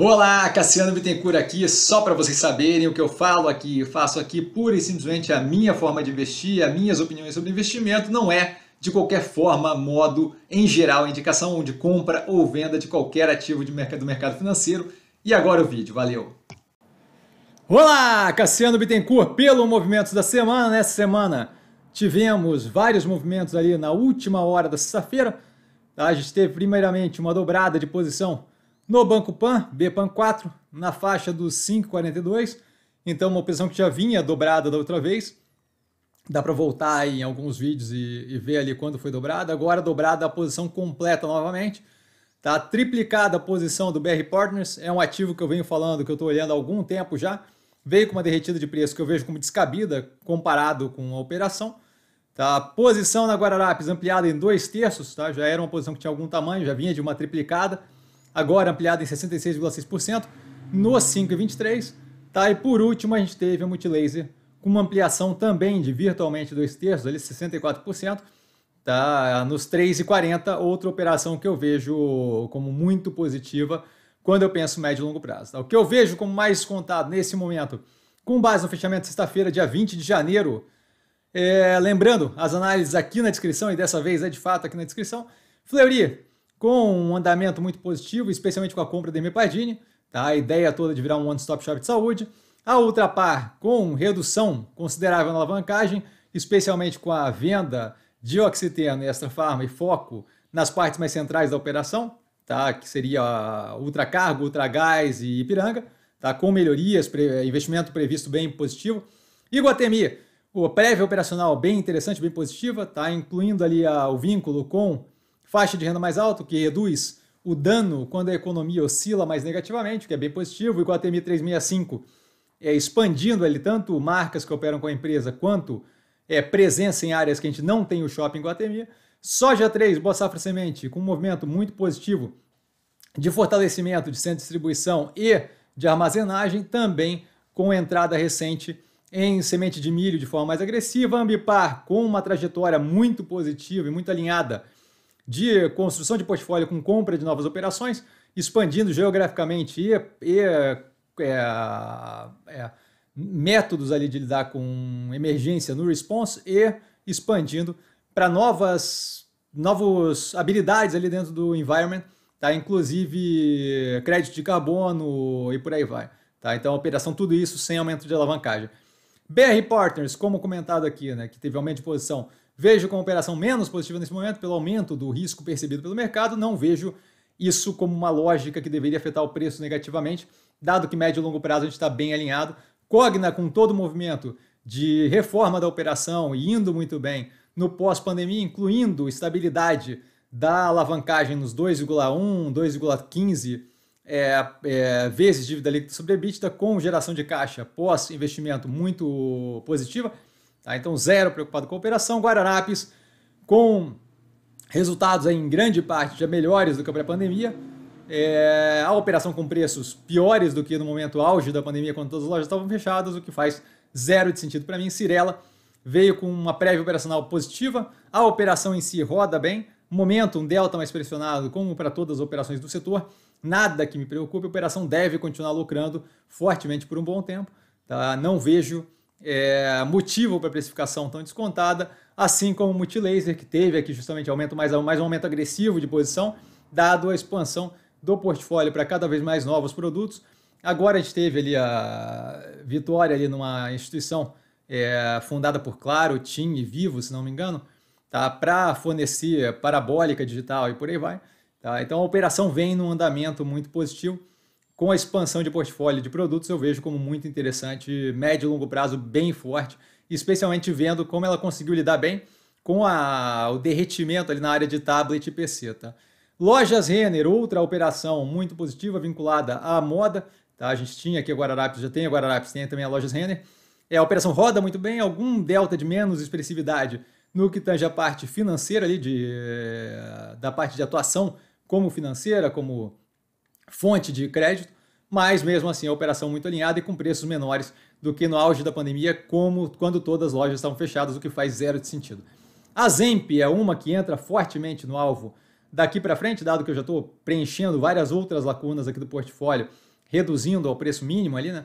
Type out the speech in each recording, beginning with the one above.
Olá, Cassiano Bittencourt aqui, só para vocês saberem o que eu falo aqui, eu faço aqui pura e simplesmente a minha forma de investir, as minhas opiniões sobre investimento, não é de qualquer forma, modo, em geral, indicação de compra ou venda de qualquer ativo de mercado, do mercado financeiro. E agora o vídeo, valeu! Olá, Cassiano Bittencourt, pelo Movimentos da Semana, nessa semana tivemos vários movimentos ali na última hora da sexta-feira, a gente teve primeiramente uma dobrada de posição no Banco Pan, BPAN 4, na faixa dos 5,42, então uma opção que já vinha dobrada da outra vez. Dá para voltar em alguns vídeos e, e, ver ali quando foi dobrada. Agora dobrada a posição completa novamente. Tá triplicada a posição do BR Partners, é um ativo que eu venho falando, que eu estou olhando há algum tempo já. Veio com uma derretida de preço que eu vejo como descabida comparado com a operação. Tá? Posição na Guararapes ampliada em dois terços, tá? já era uma posição que tinha algum tamanho, já vinha de uma triplicada agora ampliada em 66,6%, no 5,23%. Tá? E por último, a gente teve a Multilaser com uma ampliação também de virtualmente dois terços, ali 64%. Tá? Nos 3,40%, outra operação que eu vejo como muito positiva quando eu penso médio e longo prazo. Tá? O que eu vejo como mais contado nesse momento, com base no fechamento de sexta-feira, dia 20 de janeiro, é, lembrando, as análises aqui na descrição, e dessa vez é de fato aqui na descrição, Fleury com um andamento muito positivo, especialmente com a compra da Mepardini, tá? a ideia toda de virar um one-stop shop de saúde. A Ultrapar com redução considerável na alavancagem, especialmente com a venda de Oxiteno e Extra Farma e foco nas partes mais centrais da operação, tá? que seria Cargo, Ultracargo, Ultragás e Ipiranga, tá? com melhorias, investimento previsto bem positivo. E Guatemi, o prévia operacional bem interessante, bem positiva, tá? incluindo ali a, o vínculo com Faixa de renda mais alta, que reduz o dano quando a economia oscila mais negativamente, o que é bem positivo, e com a TMI 365 é, expandindo ali tanto marcas que operam com a empresa quanto é, presença em áreas que a gente não tem o shopping Guatemi. Soja 3, Boa Safra Semente, com um movimento muito positivo de fortalecimento de centro de distribuição e de armazenagem, também com entrada recente em semente de milho de forma mais agressiva. Ambipar, com uma trajetória muito positiva e muito alinhada de construção de portfólio com compra de novas operações, expandindo geograficamente e, e é, é, é, métodos ali de lidar com emergência no response e expandindo para novas novos habilidades ali dentro do environment, tá? Inclusive crédito de carbono e por aí vai, tá? Então operação tudo isso sem aumento de alavancagem. BR Partners, como comentado aqui, né, que teve aumento de posição Vejo como operação menos positiva nesse momento pelo aumento do risco percebido pelo mercado, não vejo isso como uma lógica que deveria afetar o preço negativamente, dado que médio e longo prazo a gente está bem alinhado. Cogna, com todo o movimento de reforma da operação e indo muito bem no pós-pandemia, incluindo estabilidade da alavancagem nos 2,1, 2,15 é, é, vezes dívida líquida sobre EBITDA, com geração de caixa pós-investimento muito positiva Tá? Então, zero preocupado com a operação. Guararapes, com resultados aí, em grande parte já melhores do que a pré-pandemia. É, a operação com preços piores do que no momento auge da pandemia, quando todas as lojas estavam fechadas, o que faz zero de sentido para mim. Cirela veio com uma prévia operacional positiva, a operação em si roda bem, momento um delta mais pressionado, como para todas as operações do setor, nada que me preocupe, a operação deve continuar lucrando fortemente por um bom tempo, tá? não vejo é, motivo para a precificação tão descontada, assim como o Multilaser, que teve aqui justamente aumento mais, mais um aumento agressivo de posição, dado a expansão do portfólio para cada vez mais novos produtos. Agora a gente teve ali a vitória ali numa instituição é, fundada por Claro, TIM e Vivo, se não me engano, tá? para fornecer parabólica digital e por aí vai. Tá? Então a operação vem num andamento muito positivo com a expansão de portfólio de produtos, eu vejo como muito interessante, médio e longo prazo bem forte, especialmente vendo como ela conseguiu lidar bem com a, o derretimento ali na área de tablet e PC. Tá? Lojas Renner, outra operação muito positiva vinculada à moda. Tá? A gente tinha aqui a Guararapes, já tem a Guararapes, tem também a Lojas Renner. É, a operação roda muito bem, algum delta de menos expressividade no que tange a parte financeira ali de, eh, da parte de atuação como financeira, como fonte de crédito, mas mesmo assim a operação muito alinhada e com preços menores do que no auge da pandemia, como quando todas as lojas estavam fechadas, o que faz zero de sentido. A Zemp é uma que entra fortemente no alvo daqui para frente, dado que eu já estou preenchendo várias outras lacunas aqui do portfólio, reduzindo ao preço mínimo ali, né?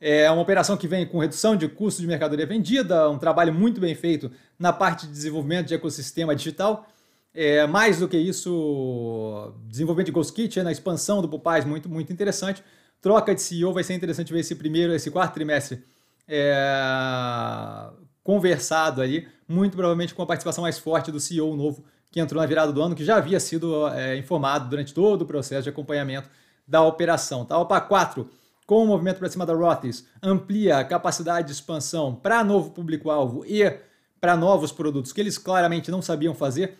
É uma operação que vem com redução de custo de mercadoria vendida, um trabalho muito bem feito na parte de desenvolvimento de ecossistema digital é, mais do que isso, desenvolvimento de Ghost Kitchen, né, na expansão do Pupais, muito, muito interessante. Troca de CEO, vai ser interessante ver esse primeiro, esse quarto trimestre é, conversado ali, muito provavelmente com a participação mais forte do CEO novo que entrou na virada do ano, que já havia sido é, informado durante todo o processo de acompanhamento da operação. Tá? OPA 4, com o movimento para cima da Rothes, amplia a capacidade de expansão para novo público-alvo e para novos produtos que eles claramente não sabiam fazer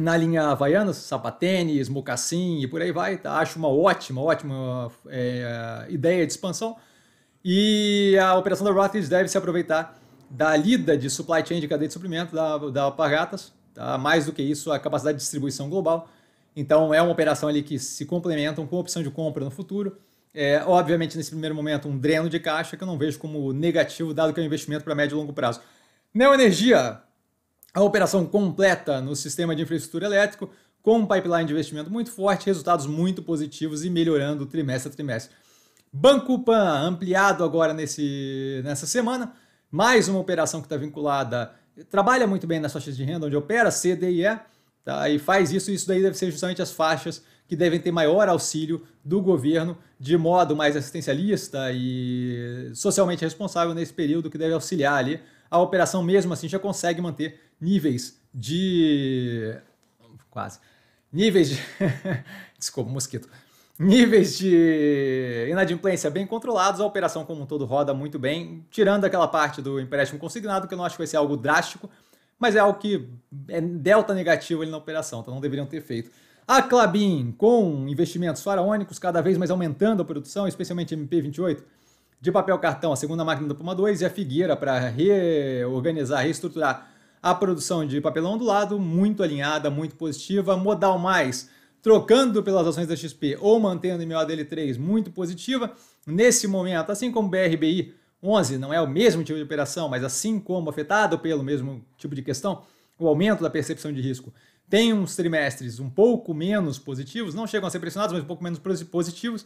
na linha Havaianas, sapatênis, mocassim e por aí vai. Tá? Acho uma ótima, ótima é, ideia de expansão. E a operação da Rothes deve se aproveitar da lida de supply chain de cadeia de suprimento da, da Alpargatas, tá? mais do que isso, a capacidade de distribuição global. Então, é uma operação ali que se complementam com opção de compra no futuro. É, obviamente, nesse primeiro momento, um dreno de caixa que eu não vejo como negativo, dado que é um investimento para médio e longo prazo. Neoenergia, a operação completa no sistema de infraestrutura elétrico, com um pipeline de investimento muito forte, resultados muito positivos e melhorando trimestre a trimestre. Banco Pan, ampliado agora nesse, nessa semana, mais uma operação que está vinculada, trabalha muito bem nas faixas de renda onde opera, CDIE, tá? e faz isso, isso daí deve ser justamente as faixas que devem ter maior auxílio do governo de modo mais assistencialista e socialmente responsável nesse período que deve auxiliar ali a operação mesmo assim já consegue manter níveis de. quase. Níveis de. Desculpa, mosquito. Níveis de inadimplência bem controlados, a operação como um todo roda muito bem, tirando aquela parte do empréstimo consignado, que eu não acho que vai ser algo drástico, mas é algo que é delta negativo ali na operação, então não deveriam ter feito. A Clabin, com investimentos faraônicos cada vez mais aumentando a produção, especialmente MP28, de papel cartão, a segunda máquina da Puma 2 e a Figueira para reorganizar, reestruturar a produção de papelão do lado, muito alinhada, muito positiva, modal mais, trocando pelas ações da XP ou mantendo em ADL 3 muito positiva. Nesse momento, assim como BRBI 11 não é o mesmo tipo de operação, mas assim como afetado pelo mesmo tipo de questão, o aumento da percepção de risco tem uns trimestres um pouco menos positivos, não chegam a ser pressionados, mas um pouco menos positivos,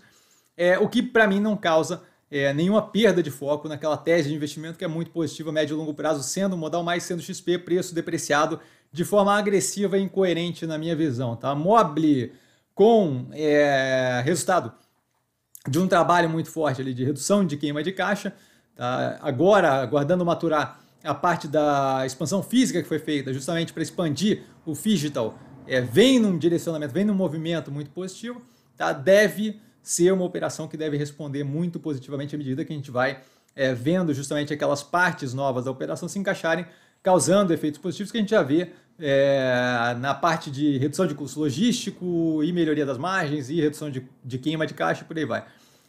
é, o que para mim não causa é, nenhuma perda de foco naquela tese de investimento que é muito positiva, médio e longo prazo, sendo o modal mais sendo XP, preço depreciado de forma agressiva e incoerente na minha visão. Tá? Mobile com é, resultado de um trabalho muito forte ali de redução de queima de caixa, tá? agora aguardando maturar a parte da expansão física que foi feita justamente para expandir o digital, é, vem num direcionamento, vem num movimento muito positivo, tá? deve ser uma operação que deve responder muito positivamente à medida que a gente vai é, vendo justamente aquelas partes novas da operação se encaixarem, causando efeitos positivos que a gente já vê é, na parte de redução de custo logístico e melhoria das margens e redução de, de queima de caixa e por aí vai.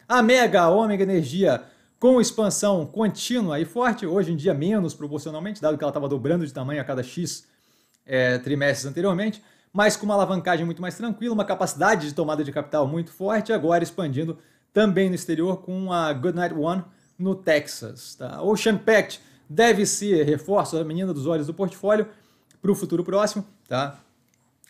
A Mega, a Ômega Energia, com expansão contínua e forte, hoje em dia menos proporcionalmente, dado que ela estava dobrando de tamanho a cada X é, trimestres anteriormente, mas com uma alavancagem muito mais tranquila, uma capacidade de tomada de capital muito forte, agora expandindo também no exterior com a Goodnight One no Texas. Tá? Ocean Pact deve ser reforço, a menina dos olhos do portfólio, para o futuro próximo. Tá?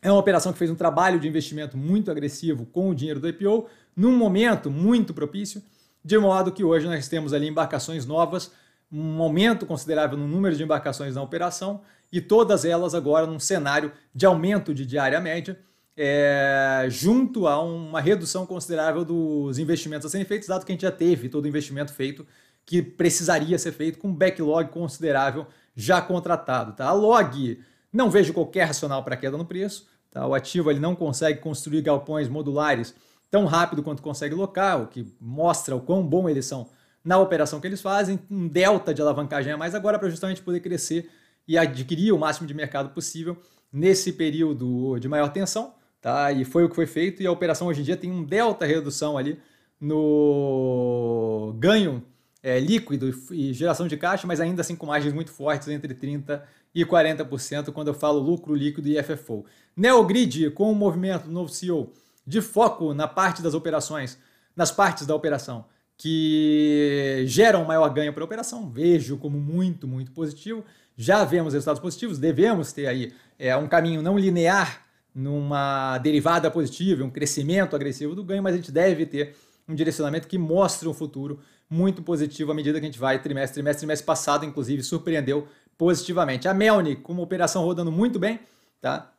É uma operação que fez um trabalho de investimento muito agressivo com o dinheiro do IPO, num momento muito propício, de modo que hoje nós temos ali embarcações novas, um aumento considerável no número de embarcações na operação, e todas elas agora num cenário de aumento de diária média, é, junto a uma redução considerável dos investimentos a serem feitos, dado que a gente já teve todo o investimento feito que precisaria ser feito com um backlog considerável já contratado. Tá? A log, não vejo qualquer racional para queda no preço, tá? o ativo ele não consegue construir galpões modulares tão rápido quanto consegue local, o que mostra o quão bom eles são na operação que eles fazem, um delta de alavancagem a mais agora para justamente poder crescer e adquirir o máximo de mercado possível nesse período de maior tensão, tá? E foi o que foi feito e a operação hoje em dia tem um delta redução ali no ganho é, líquido e geração de caixa, mas ainda assim com margens muito fortes entre 30 e 40% quando eu falo lucro líquido e FFO. Neogrid com o movimento do novo CEO de foco na parte das operações, nas partes da operação que geram maior ganho para a operação, vejo como muito, muito positivo. Já vemos resultados positivos, devemos ter aí é, um caminho não linear numa derivada positiva, um crescimento agressivo do ganho, mas a gente deve ter um direcionamento que mostre um futuro muito positivo à medida que a gente vai trimestre, trimestre, trimestre passado, inclusive, surpreendeu positivamente. A Melni, com uma operação rodando muito bem, tá?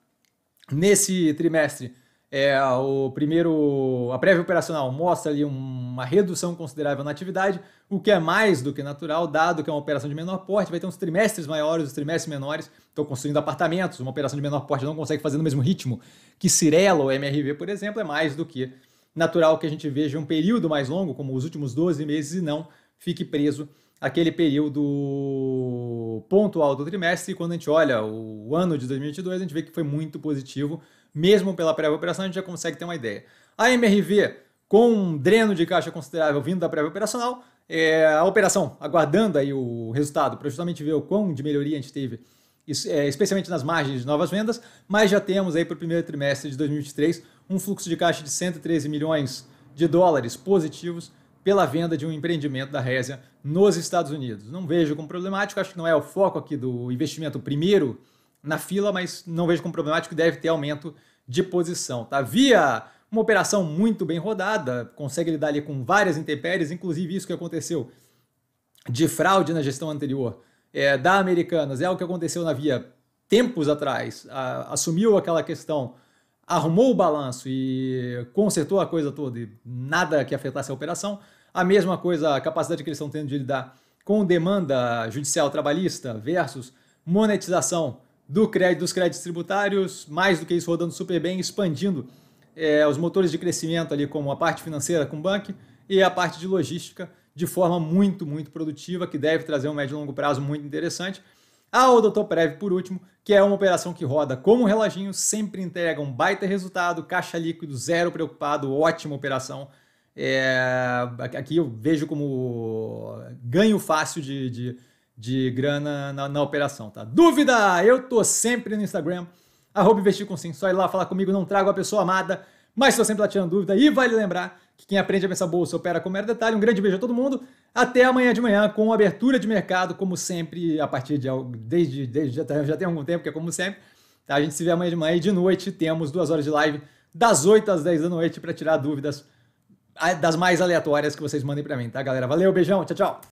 Nesse trimestre é, o primeiro, a prévia operacional mostra ali uma redução considerável na atividade, o que é mais do que natural, dado que é uma operação de menor porte, vai ter uns trimestres maiores, os trimestres menores. estão construindo apartamentos, uma operação de menor porte não consegue fazer no mesmo ritmo que Cirela ou MRV, por exemplo, é mais do que natural que a gente veja um período mais longo, como os últimos 12 meses, e não fique preso aquele período pontual do trimestre. E quando a gente olha o ano de 2022, a gente vê que foi muito positivo mesmo pela prévia operacional, a gente já consegue ter uma ideia. A MRV, com um dreno de caixa considerável vindo da prévia operacional, é, a operação aguardando aí o resultado para justamente ver o quão de melhoria a gente teve, é, especialmente nas margens de novas vendas, mas já temos aí para o primeiro trimestre de 2023 um fluxo de caixa de 113 milhões de dólares positivos pela venda de um empreendimento da Resia nos Estados Unidos. Não vejo como problemático, acho que não é o foco aqui do investimento primeiro na fila, mas não vejo como problemático, deve ter aumento de posição. Tá? Via uma operação muito bem rodada, consegue lidar ali com várias intempéries, inclusive isso que aconteceu de fraude na gestão anterior é, da Americanas, é o que aconteceu na Via tempos atrás, a, assumiu aquela questão, arrumou o balanço e consertou a coisa toda e nada que afetasse a operação. A mesma coisa, a capacidade que eles estão tendo de lidar com demanda judicial trabalhista versus monetização do crédito, dos créditos tributários, mais do que isso, rodando super bem, expandindo é, os motores de crescimento ali, como a parte financeira com o banco e a parte de logística, de forma muito, muito produtiva, que deve trazer um médio e longo prazo muito interessante. A ah, Odotoprev, por último, que é uma operação que roda como um reloginho, sempre entrega um baita resultado, caixa líquido, zero preocupado, ótima operação. É, aqui eu vejo como ganho fácil de, de de grana na, na, operação, tá? Dúvida? Eu tô sempre no Instagram, arroba investir com sim. Só ir lá falar comigo, não trago a pessoa amada, mas tô sempre lá tirando dúvida. E vale lembrar que quem aprende a pensar bolsa opera com mero detalhe. Um grande beijo a todo mundo. Até amanhã de manhã com abertura de mercado, como sempre, a partir de desde, desde já, já tem algum tempo, que é como sempre. Tá? A gente se vê amanhã de manhã e de noite temos duas horas de live das 8 às 10 da noite para tirar dúvidas das mais aleatórias que vocês mandem para mim, tá, galera? Valeu, beijão, tchau, tchau.